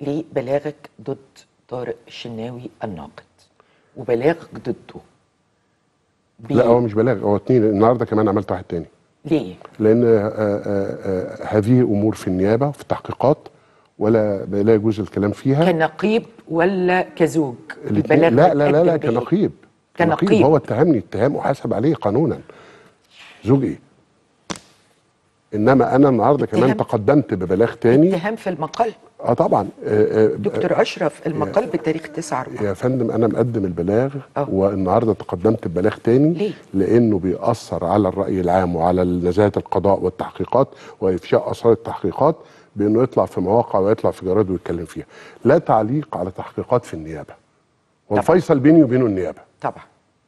لبلاغك ضد طارق الشناوي الناقد وبلاغك ضده بي... لا هو مش بلاغ هو اتنين النهارده كمان عملت واحد تاني ليه؟ لان آآ آه، آآ آه، آه، هذه امور في النيابه في التحقيقات ولا لا يجوز الكلام فيها كنقيب ولا كزوج البلاغ لا لا لا, لا كنقيب كنقيب هو اتهمني اتهام احاسب عليه قانونا زوج ايه انما انا النهارده كمان تقدمت ببلاغ تاني اتهام في المقال اه طبعا آآ آه، آه، دكتور آه، اشرف المقال بتاريخ 9 4 يا فندم انا مقدم البلاغ والنهارده تقدمت ببلاغ تاني ليه؟ لانه بيأثر على الراي العام وعلى نزاهه القضاء والتحقيقات وافشاء اثار التحقيقات بانه يطلع في مواقع ويطلع في جرايد ويتكلم فيها لا تعليق على تحقيقات في النيابه والفيصل بيني وبينه النيابه طبعا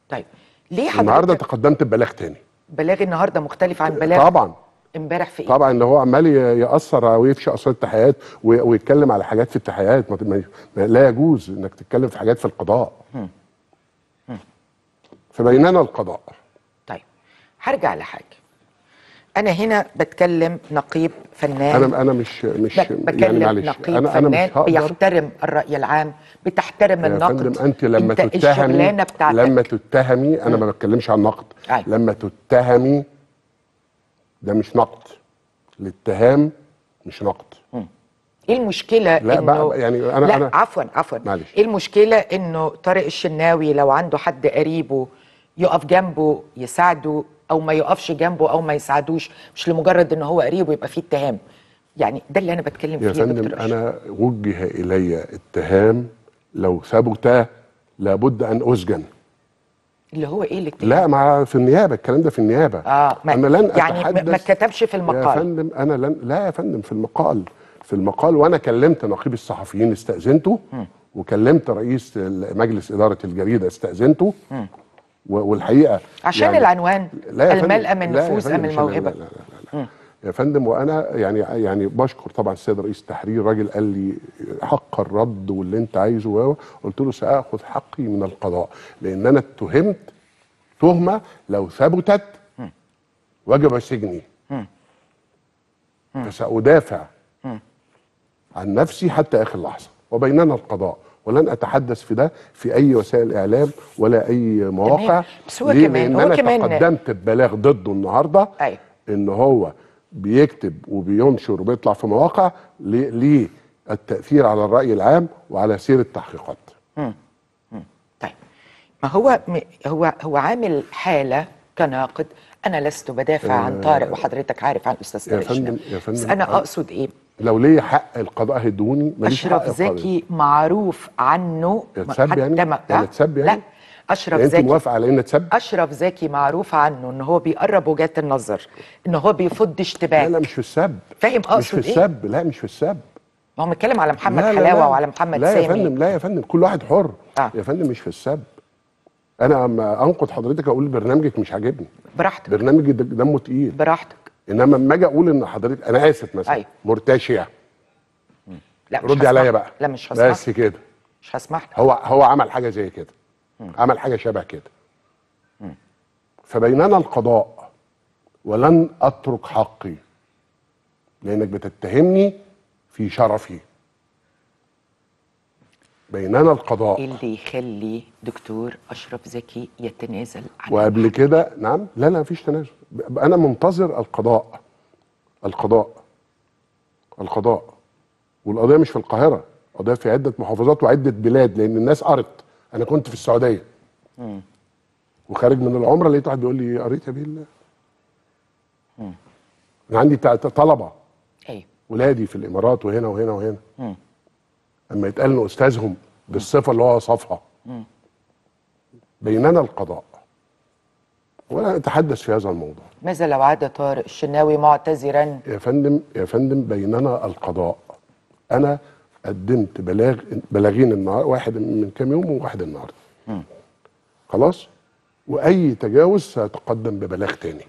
طيب ليه حضرتك النهارده تقدمت ببلاغ تاني بلاغي النهارده مختلف عن بلاغ طبعا امبارح في ايه؟ طبعا اللي هو عمال ياثر ويفشي اثار التحيات ويتكلم على حاجات في ما لا يجوز انك تتكلم في حاجات في القضاء فبيننا القضاء طيب هرجع لحاجه انا هنا بتكلم نقيب فنان انا انا مش مش بتكلم يعني معلش نقيب أنا فنان أنا مش هقدر. بيحترم الراي العام بتحترم النقد فندم انت لما انت تتهمي لما تتهمي انا ما بتكلمش عن نقد طيب. لما تتهمي ده مش نقد الاتهام مش نقد ايه المشكله لا إنه بقى يعني انا لا أنا عفوا عفوا معلش ايه المشكله انه طارق الشناوي لو عنده حد قريبه يقف جنبه يساعده او ما يقفش جنبه او ما يساعدوش مش لمجرد ان هو قريبه يبقى فيه اتهام يعني ده اللي انا بتكلم فيه يا فندم انا وجه الي اتهام لو ثبت لابد ان اسجن اللي هو ايه الاكتئاب؟ لا مع في النيابه الكلام ده في النيابه اه ما انا لن يعني أتحدث ما اتكتبش في المقال يا فندم انا لن لا يا فندم في المقال في المقال وانا كلمت نقيب الصحفيين استاذنته وكلمت رئيس مجلس اداره الجريده استاذنته والحقيقه عشان يعني العنوان الملأ من النفوس ام الموهبه لا لا لا لا. يا فندم وانا يعني يعني بشكر طبعا السيد رئيس التحرير راجل قال لي حق الرد واللي انت عايزه قلت له ساخذ حقي من القضاء لان انا اتهمت تهمه لو ثبتت وجب سجني فسأدافع عن نفسي حتى آخر لحظة وبيننا القضاء ولن أتحدث في ده في أي وسائل إعلام ولا أي مواقع بس هو كمان هو أنا كمان تقدمت ببلاغ ضده النهاردة أي. أيوة. إن هو بيكتب وبينشر وبيطلع في مواقع ليه التاثير على الراي العام وعلى سير التحقيقات. طيب ما هو هو هو عامل حاله كناقد انا لست بدافع آه عن طارق وحضرتك عارف عن الاستاذ طارق يا فندم يا فندم بس انا آه، اقصد ايه؟ لو ليا حق القضاء هيدوني ماليش حق اشرف زكي معروف عنه يتسب يعني؟ ما... يعني يتسب يعني؟ لا اشرف يعني زكي انت موافقه على ان تسب اشرف زكي معروف عنه ان هو بيقرب وجهات النظر ان هو بيفض اشتباك لا لا مش في السب فاهم اقصد مش في إيه؟ السب لا مش في السب ما هو متكلم على محمد لا لا حلاوه لا وعلى محمد لا سامي لا يا فندم لا يا فندم كل واحد حر آه. يا فندم مش في السب انا اما انقد حضرتك اقول برنامجك مش عاجبني براحتك برنامج دمه تقيل براحتك انما لما اجي اقول ان حضرتك انا اسف مثلا أيوه. مرتشيه لا مش ردي عليا بقى لا مش هسمح بس كده مش هسمح هو هو عمل حاجه زي كده عمل حاجه شبه كده فبيننا القضاء ولن اترك حقي لانك بتتهمني في شرفي بيننا القضاء إيه اللي يخلي دكتور اشرف زكي يتنازل عن وقبل كده نعم لا لا مفيش تنازل انا منتظر القضاء القضاء القضاء والقضيه مش في القاهره قضيه في عده محافظات وعده بلاد لان الناس قرت انا كنت في السعوديه وخارج من العمره لقيت واحد بيقول لي قريت يا بيه انا عندي طلبه ايوه ولادي في الامارات وهنا وهنا وهنا امم اما يتقال استاذهم بالصفه اللي هو وصفها بيننا القضاء ولا نتحدث في هذا الموضوع ماذا لو عاد طارق الشناوي معتذرا يا فندم يا فندم بيننا القضاء انا قدمت بلاغ بلاغين النهارده واحد من كام يوم وواحد النهارده خلاص واي تجاوز سيتقدم ببلاغ تاني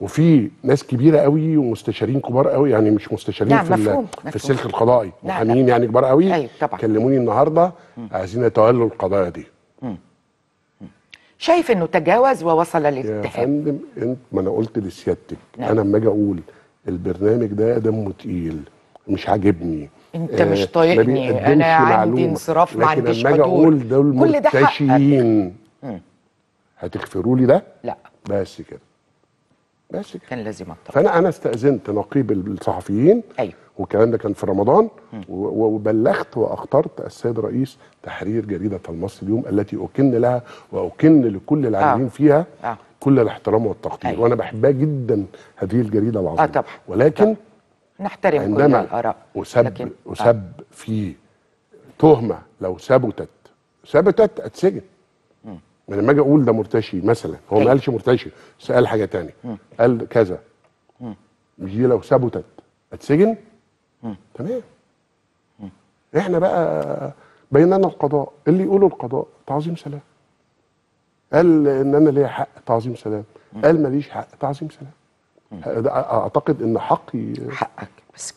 وفي ناس كبيره قوي ومستشارين كبار قوي يعني مش مستشارين نعم في مفهوم. في السلك القضائي نعم، نعم. محامين يعني كبار قوي أيوة طبعا. كلموني النهارده عايزين يتولوا القضايا دي شايف انه تجاوز ووصل للاتهام يا فندم انت ما انا قلت لسيادتك نعم. انا لما اجي اقول البرنامج ده دمه تقيل مش عاجبني انت آه، مش طايقني انا عندي انصراف ما عنديش حدود دول كل ده حقك هتغفروا لي ده؟ لا بس كده بس كده كان لازم اتطلع فانا انا استاذنت نقيب الصحفيين ايوه والكلام ده كان في رمضان وبلغت واخترت السيد رئيس تحرير جريده المصري اليوم التي اكن لها واكن لكل العاملين آه. فيها آه. كل الاحترام والتقدير أيوة. وانا بحبها جدا هذه الجريده العظيمه آه طبعا. ولكن طبعا. نحترم عندما كل الآراء وسب لكن... آه. في تهمة لو ثبتت ثبتت أتسجن ما لما اجي اقول ده مرتشي مثلا هو ما أيوه. قالش مرتشي بس قال حاجه تانية قال كذا مش دي لو ثبتت اتسجن تمام احنا بقى بيننا القضاء اللي يقوله القضاء تعظيم سلام قال ان انا ليا حق تعظيم سلام قال ماليش حق تعظيم سلام اعتقد ان حقي حقك بس